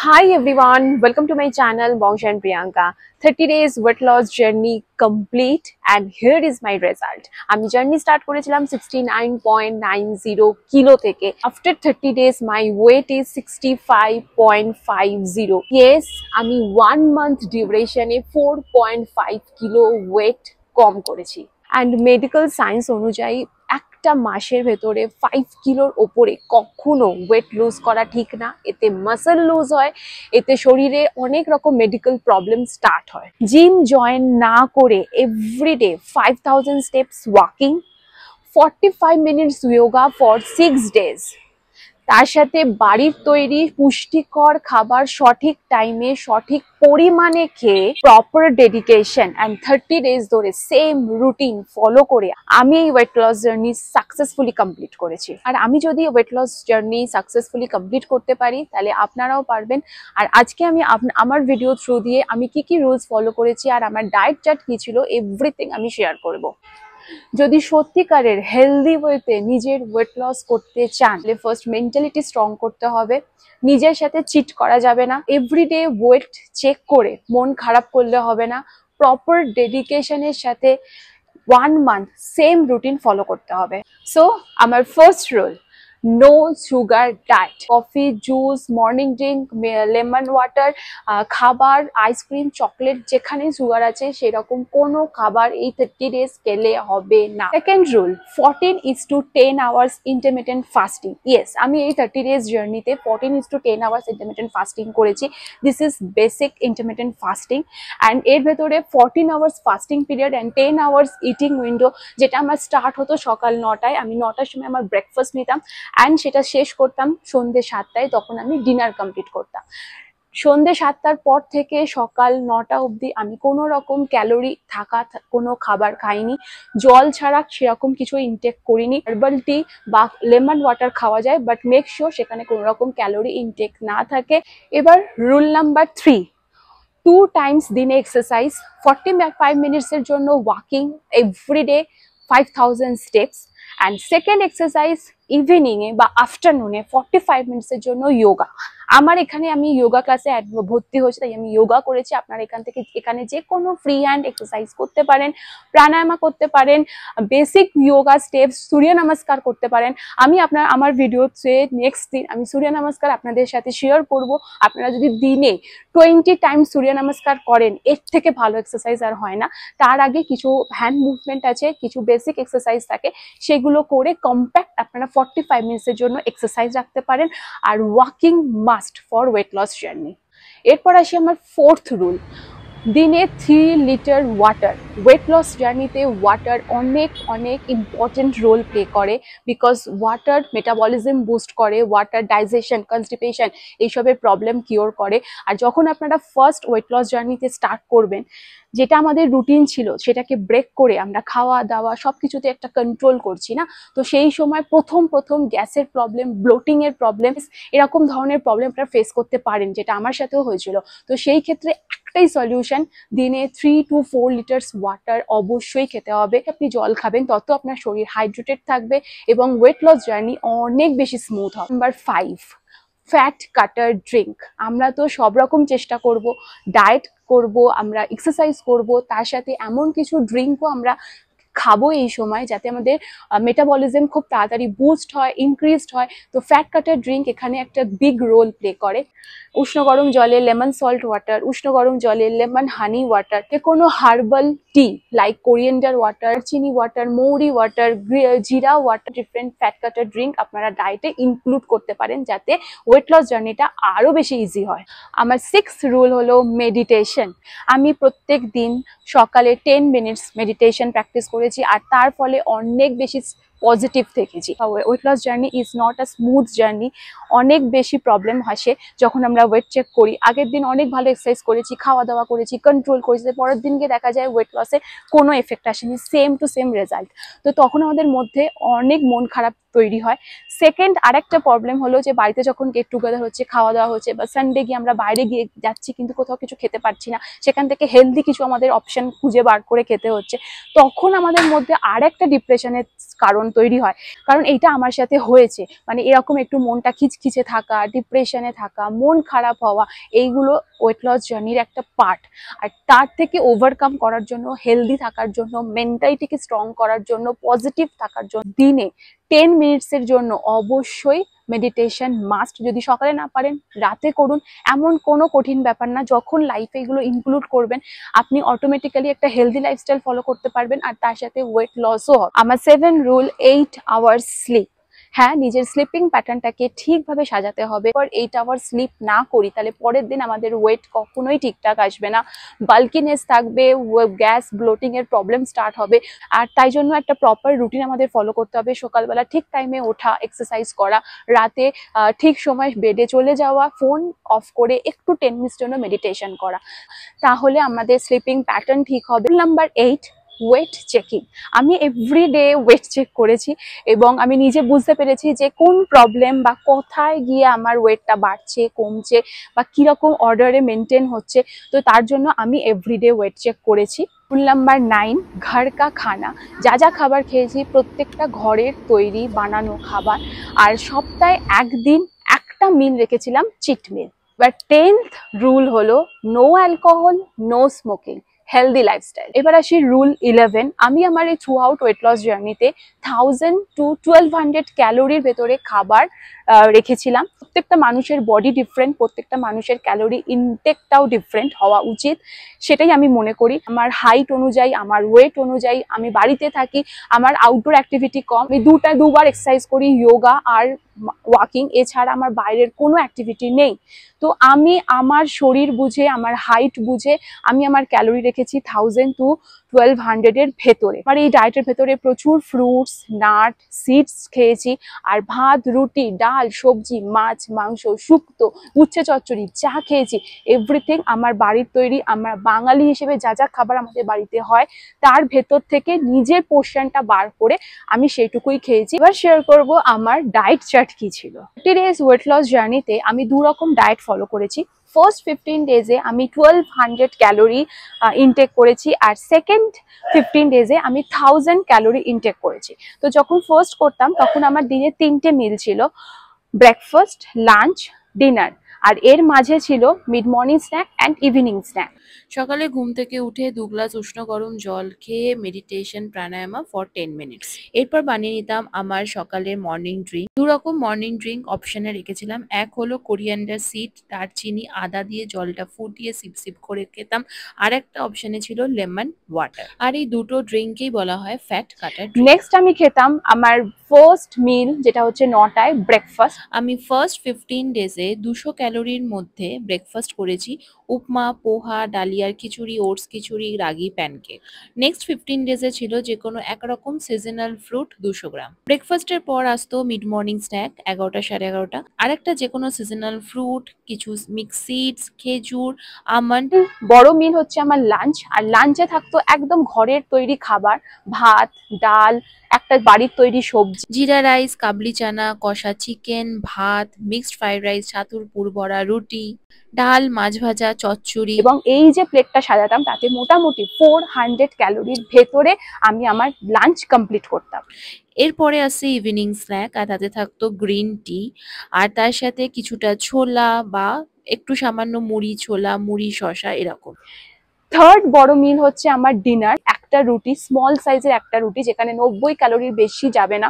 Hi everyone, welcome to my channel Bongsh and Priyanka. 30 days weight loss journey complete and here is my result. আমি journey start করেছিলাম 69.90 kilo theke. After 30 days my weight is 65.50. Yes, I'm 1 month duration A 4.5 kilo weight com And medical science অনুযায়ী এক একটা মাসের ভেতরে five কিলোর ওপরে কখনো ওয়েট লুজ করা ঠিক না এতে মাসেল লুজ হয় এতে শরীরে অনেক রকম মেডিকেল প্রবলেম স্টার্ট হয় জিম জয়েন না করে everyday five thousand steps walking five minutes yoga for six days তার সাথে বাড়ির তৈরি পুষ্টিকর খাবার সঠিক টাইমে সঠিক পরিমাণে খেয়ে proper dedication and thirty days ধরে সেম রুটিন ফলো করে আমি এই weight loss journey successfully complete করেছি আর আমি যদি weight loss journey successfully complete করতে পারি তাহলে আপনারাও পারবেন আর আজকে আমি আমার ভিডিও থ্রু দিয়ে আমি কি কি রুলস ফলো করেছি আর আমার ডায়েট চার্ট কী ছিল এভরিথিং আমি শেয়ার করব যদি সত্যিকারের হেলদি ওয়েতে নিজের ওয়েট লস করতে চান তাহলে ফার্স্ট মেন্টালিটি স্ট্রং করতে হবে নিজের সাথে চিট করা যাবে না এভরিডে ওয়েট চেক করে মন খারাপ করলে হবে না প্রপার ডেডিকেশনের সাথে one month same routine follow করতে হবে সো আমার first rule no sugar diet coffee juice morning drink lemon water খাবার আইসক্রিম চকলেট যেখানে সুগার আছে সেরকম কোনো খাবার এই থার্টি ডেজ খেলে হবে না second rule fourteen is to ten hours intermediate fasting yes আমি এই থার্টি ডেজ জার্নিতে fourteen is to ten hours intermediate fasting করেছি this is basic intermediate fasting and এর ভেতরে fourteen hours fasting period and ten hours eating window যেটা আমার start হতো সকাল নটায় আমি নটার সময় আমার ব্রেকফাস্ট নিতাম অ্যান্ড সেটা শেষ করতাম সন্ধ্যে সাতটায় তখন আমি ডিনার কমপ্লিট করতাম সন্ধ্যে সাতটার পর থেকে সকাল নটা অবধি আমি কোনো রকম ক্যালোরি থাকা কোনো খাবার খাইনি জল ছাড়া সেরকম কিছু ইনটেক করিনি হার্বাল টি বা লেমন ওয়াটার খাওয়া যায় বাট মেক শিওর সেখানে কোনো রকম ক্যালোরি ইনটেক না থাকে এবার rule number three two times দিনে এক্সারসাইজ ফর্টি ফাইভ মিনিটসের জন্য walking everyday five thousand steps and second exercise ইভিনিংয়ে বা আফটারনুনে ফর্টি ফাইভ মিনিটসের জন্য যোগা আমার এখানে আমি যোগা ক্লাসে ভর্তি হয়েছি তাই আমি যোগা করেছি আপনারা এখান থেকে এখানে যে কোনো ফ্রি হ্যান্ড এক্সারসাইজ করতে পারেন প্রাণায়ামা করতে পারেন বেসিক যোগা স্টেপস সূর্য নমস্কার করতে পারেন আমি আপনার আমার ভিডিওতে নেক্সট দিন আমি সূর্য নমস্কার আপনাদের সাথে শেয়ার করব আপনারা যদি দিনে টোয়েন্টি টাইম সূর্য নমস্কার করেন এর থেকে ভালো এক্সারসাইজ আর হয় না তার আগে কিছু হ্যান্ড মুভমেন্ট আছে কিছু বেসিক এক্সারসাইজ থাকে সে সেগুলো করে কম্প্যাক্ট আপনারা ফর্টি ফাইভ মিনিটসের জন্য এক্সারসাইজ রাখতে পারেন আর walking must for weight loss journey এরপর আসি আমার ফোর্থ রুল দিনে three litre water weight loss জার্নিতে ওয়াটার অনেক অনেক ইম্পর্টেন্ট রোল প্লে করে বিকজ ওয়াটার মেটাবলিজম বুস্ট করে ওয়াটার ডাইজেশন কনস্টিপেশন এইসবের প্রবলেম কিওর করে আর যখন আপনারা ফার্স্ট ওয়েট লস জার্নিতে স্টার্ট করবেন যেটা আমাদের রুটিন ছিল সেটাকে ব্রেক করে আমরা খাওয়া দাওয়া সব কিছুতে একটা কন্ট্রোল করছি না তো সেই সময় প্রথম প্রথম গ্যাসের প্রবলেম ব্লোটিংয়ের প্রবলেম এরকম ধরনের প্রবলেম আপনারা ফেস করতে পারেন যেটা আমার সাথেও হয়েছিল তো সেই ক্ষেত্রে একটাই সলিউশন দিনে three to four litres water অবশ্যই খেতে হবে আপনি জল খাবেন তত আপনার শরীর হাইড্রেটেড থাকবে এবং ওয়েট লস জার্নি অনেক বেশি স্মুথ হবে number five fat cutter drink আমরা তো সব রকম চেষ্টা করব ডায়েট করব আমরা এক্সারসাইজ করব তার সাথে এমন কিছু ড্রিঙ্কও আমরা খাবো এই সময় যাতে আমাদের মেটাবলিজম খুব তাড়াতাড়ি বুস্ট হয় ইনক্রিজড হয় তো ফ্যাট কাটার ড্রিঙ্ক এখানে একটা বিগ রোল প্লে করে উষ্ণ গরম জলে লেমন সল্ট ওয়াটার উষ্ণ গরম জলে লেমন হানি ওয়াটার কোনো herbal tea like coriander water চিনি ওয়াটার মৌরি ওয়াটার জিরা water different fat cutter drink আপনারা ডায়েটে ইনক্লুড করতে পারেন যাতে ওয়েট লস জার্নিটা আরও বেশি ইজি হয় আমার সিক্স রুল হলো মেডিটেশন আমি প্রত্যেক দিন সকালে টেন মিনিটস মেডিটেশন প্র্যাকটিস করে করেছি আর তার ফলে অনেক বেশি পজিটিভ থেকেছি weight loss journey is not a smooth journey অনেক বেশি প্রবলেম আসে যখন আমরা ওয়েট চেক করি আগের দিন অনেক ভালো এক্সারসাইজ করেছি খাওয়া দাওয়া করেছি কন্ট্রোল করেছি পরের দিনকে দেখা যায় ওয়েট লসে কোনো এফেক্ট আসেনি সেম টু সেম রেজাল্ট তো তখন আমাদের মধ্যে অনেক মন খারাপ তৈরি হয় সেকেন্ড আরেকটা প্রবলেম হলো যে বাড়িতে যখন গেট টুগেদার হচ্ছে খাওয়া দাওয়া হচ্ছে বা সানডে গিয়ে আমরা বাইরে গিয়ে যাচ্ছি কিন্তু কোথাও কিছু খেতে পারছি না সেখান থেকে হেলদি কিছু আমাদের অপশান খুঁজে বার করে খেতে হচ্ছে তখন আমাদের মধ্যে আরেকটা ডিপ্রেশনের কারণ তৈরি হয় কারণ এইটা আমার সাথে হয়েছে মানে এরকম একটু মনটা খিচখিচে থাকা ডিপ্রেশনে থাকা মন খারাপ হওয়া এইগুলো ওয়েট লস জার্নির একটা পার্ট আর তার থেকে ওভারকাম করার জন্য হেলদি থাকার জন্য মেন্টালিটিকে স্ট্রং করার জন্য পজিটিভ থাকার জন্য দিনে টেন মিনিটসের জন্য অবশ্যই মেডিটেশন মাস্ট যদি সকালে না পারেন রাতে করুন এমন কোনো কঠিন ব্যাপার না যখন লাইফে এগুলো ইনক্লুড করবেন আপনি অটোমেটিক্যালি একটা হেলদি লাইফস্টাইল ফলো করতে পারবেন আর তার সাথে ওয়েট লসও হবে আমার seven rule eight hours sleep হ্যাঁ নিজের স্লিপিং প্যাটার্নটাকে ঠিকভাবে সাজাতে হবে পর এইট আওয়ার স্লিপ না করি তাহলে পরের দিন আমাদের ওয়েট কখনোই ঠিকঠাক আসবে না বাল্কিনেস থাকবে গ্যাস ব্লোটিংয়ের প্রবলেম স্টার্ট হবে আর তাই জন্য একটা প্রপার রুটিন আমাদের ফলো করতে হবে সকালবেলা ঠিক টাইমে ওঠা এক্সারসাইজ করা রাতে ঠিক সময় বেডে চলে যাওয়া ফোন অফ করে একটু টেন মিনিটস জন্য মেডিটেশন করা তাহলে আমাদের স্লিপিং প্যাটার্ন ঠিক হবে নাম্বার এইট ওয়েট চেকিং আমি এভরিডে ওয়েট চেক করেছি এবং আমি নিজে বুঝতে পেরেছি যে কোন প্রবলেম বা কোথায় গিয়ে আমার ওয়েটটা বাড়ছে কমছে বা কীরকম অর্ডারে মেনটেন হচ্ছে তো তার জন্য আমি এভরিডে ওয়েট চেক করেছি রুল নাম্বার নাইন ঘর কা খানা যা যা খাবার খেয়েছি প্রত্যেকটা ঘরের তৈরি বানানো খাবার আর সপ্তাহে একদিন একটা মিল রেখেছিলাম চিট মিল বা টেন্থ রুল হলো no alcohol no smoking healthy lifestyle এবার আসি রুল ইলেভেন আমি আমার এই থ্রু আউট ওয়েট লস জার্নিতে থাউজেন্ড টু টুয়েলভ হান্ড্রেড ক্যালোরির ভেতরে খাবার রেখেছিলাম প্রত্যেকটা মানুষের বডি ডিফারেন্ট প্রত্যেকটা মানুষের ক্যালোরি ইনটেকটাও ডিফারেন্ট হওয়া উচিত সেটাই আমি মনে করি আমার হাইট অনুযায়ী আমার ওয়েট অনুযায়ী আমি বাড়িতে থাকি আমার আউটডোর অ্যাক্টিভিটি কম আমি দুটা দুবার এক্সারসাইজ করি যোগা আর ওয়াকিং এছাড়া আমার বাইরের কোনো অ্যাক্টিভিটি নেই তো আমি আমার শরীর বুঝে আমার হাইট বুঝে আমি আমার ক্যালোরি রেখেছি থাউজেন্ড টু টুয়েলভ হান্ড্রেডের ভেতরে আর এই ডায়েটের ভেতরে প্রচুর ফ্রুটস নাট সিডস খেয়েছি আর ভাত রুটি ডাল সবজি মাছ মাংস শুক্তো উচ্ছে চচ্চড়ি যা খেয়েছি এভরিথিং আমার বাড়ির তৈরি আমার বাঙালি হিসেবে যা যা খাবার আমাদের বাড়িতে হয় তার ভেতর থেকে নিজের পোর্শনটা বার করে আমি সেইটুকুই খেয়েছি এবার শেয়ার করব আমার ডায়েট চার্ট কি ছিল ফিফটি ডেজ ওয়েট লস জার্নিতে আমি দু রকম ডায়েট ফলো করেছি ফার্স্ট ফিফটিন ডেজে আমি টুয়েলভ হান্ড্রেড ক্যালোরি ইনটেক করেছি আর সেকেন্ড ফিফটিন ডেজে আমি থাউজেন্ড ক্যালোরি ইনটেক করেছি তো যখন ফার্স্ট করতাম তখন আমার দিনে তিনটে মিল ছিল ব্রেকফাস্ট লাঞ্চ ডিনার আর এর মাঝে ছিল mid morning snack and evening snack সকালে ঘুম থেকে উঠে দু গ্লাস উষ্ণ গরম জল খেয়ে meditation pranayama for ten minutes এরপর বানিয়ে নিতাম আমার সকালের মর্নিং ড্রিঙ্ক দু রকম মর্নিং ড্রিঙ্ক অপশানে রেখেছিলাম এক হলো কোরিয়ান্ডার সিড দারচিনি আদা দিয়ে জলটা ফুটিয়ে সিপ সিপ করে খেতাম আর একটা অপশানে ছিল লেমন ওয়াটার আর এই দুটো ড্রিঙ্কেই বলা হয় ফ্যাট কাটার নেক্সট আমি খেতাম আমার ফার্স্ট মিল যেটা হচ্ছে নটায় ব্রেকফাস্ট আমি ফার্স্ট ফিফটিন ডেজে দুশো ক্যালো ক্যালোরির মধ্যে ব্রেকফাস্ট করেছি উপমা পোহা ডালিয়ার খিচুড়ি ওটস খিচুড়ি রাগি প্যানকেক নেক্সট ফিফটিন ডেজে ছিল যে কোনো একরকম সিজনাল ফ্রুট দুশো গ্রাম ব্রেকফাস্টের পর আসতো মিড মর্নিং স্ন্যাক এগারোটা সাড়ে এগারোটা আরেকটা যে কোনো সিজনাল ফ্রুট কিছু মিক্স সিডস খেজুর আমন্ড বড় মিল হচ্ছে আমার লাঞ্চ আর লাঞ্চে থাকতো একদম ঘরের তৈরি খাবার ভাত ডাল একটা বাড়ির তৈরি সবজি জিরা রাইস কাবলি চানা কষা চিকেন ভাত মিক্সড ফ্রাইড রাইস ছাতুর পুর ভরা রুটি ডাল মাছ ভাজা চচ্চড়ি এবং এই যে প্লেটটা সাজাতাম তাতে মোটামুটি ফোর হান্ড্রেড ক্যালোরির ভেতরে আমি আমার লাঞ্চ কমপ্লিট করতাম এরপরে আছে ইভিনিং স্ন্যাক আর তাতে থাকতো গ্রিন টি আর তার সাথে কিছুটা ছোলা বা একটু সামান্য মুড়ি ছোলা মুড়ি শশা এরকম থার্ড বড় মিল হচ্ছে আমার ডিনার একটা রুটি স্মল সাইজের একটা রুটি যেখানে নব্বই ক্যালোরির বেশি যাবে না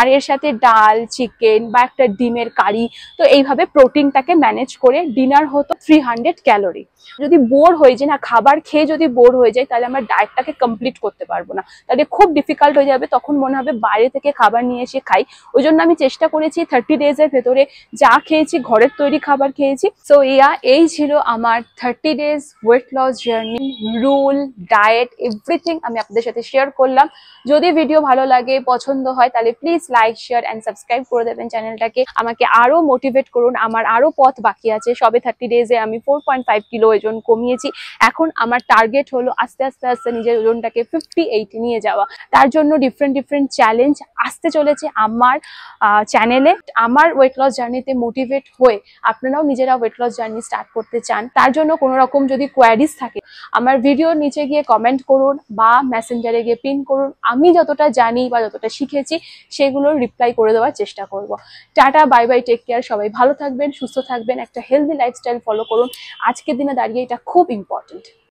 আর এর সাথে ডাল চিকেন বা একটা ডিমের কারি তো এইভাবে প্রোটিনটাকে ম্যানেজ করে ডিনার হতো থ্রি হান্ড্রেড ক্যালোরি যদি বোর হয়ে যায় না খাবার খেয়ে যদি বোর হয়ে যায় তাহলে আমরা ডায়েটটাকে কমপ্লিট করতে পারবো না তাহলে খুব ডিফিকাল্ট হয়ে যাবে তখন মনে হবে বাইরে থেকে খাবার নিয়ে এসে খাই ওই জন্য আমি চেষ্টা করেছি থার্টি ডেজের ভেতরে যা খেয়েছি ঘরের তৈরি খাবার খেয়েছি সো ইয়া এই ছিল আমার thirty days weight loss journey rule diet everything আমি আপনাদের সাথে শেয়ার করলাম যদি ভিডিও ভালো লাগে পছন্দ হয় তাহলে please like share and subscribe করে দেবেন চ্যানেলটাকে আমাকে আরও মোটিভেট করুন আমার আরও পথ বাকি আছে সবে থার্টি ডেজে আমি ফোর পয়েন্ট ফাইভ কিলো ওজন কমিয়েছি এখন আমার টার্গেট হলো আস্তে আস্তে আস্তে নিজের ওজনটাকে ফিফটি এইট নিয়ে যাওয়া তার জন্য ডিফারেন্ট ডিফারেন্ট চ্যালেঞ্জ আসতে চলেছে আমার চ্যানেলে আমার ওয়েট লস জার্নিতে মোটিভেট হয়ে আপনারাও নিজেরা ওয়েট লস জার্নি স্টার্ট করতে চান তার জন্য কোনো রকম যদি কোয়ারিজ থাকে আমার ভিডিওর নিচে গিয়ে কমেন্ট করুন বা মেসেঞ্জারে গিয়ে পিন করুন আমি যতটা জানি বা যতটা শিখেছি সেগুলোর রিপ্লাই করে দেওয়ার চেষ্টা করব tata bye bye take care সবাই ভালো থাকবেন সুস্থ থাকবেন একটা হেলদি লাইফস্টাইল ফলো করুন আজকের দিনে দাঁড়িয়ে এটা খুব ইম্পর্টেন্ট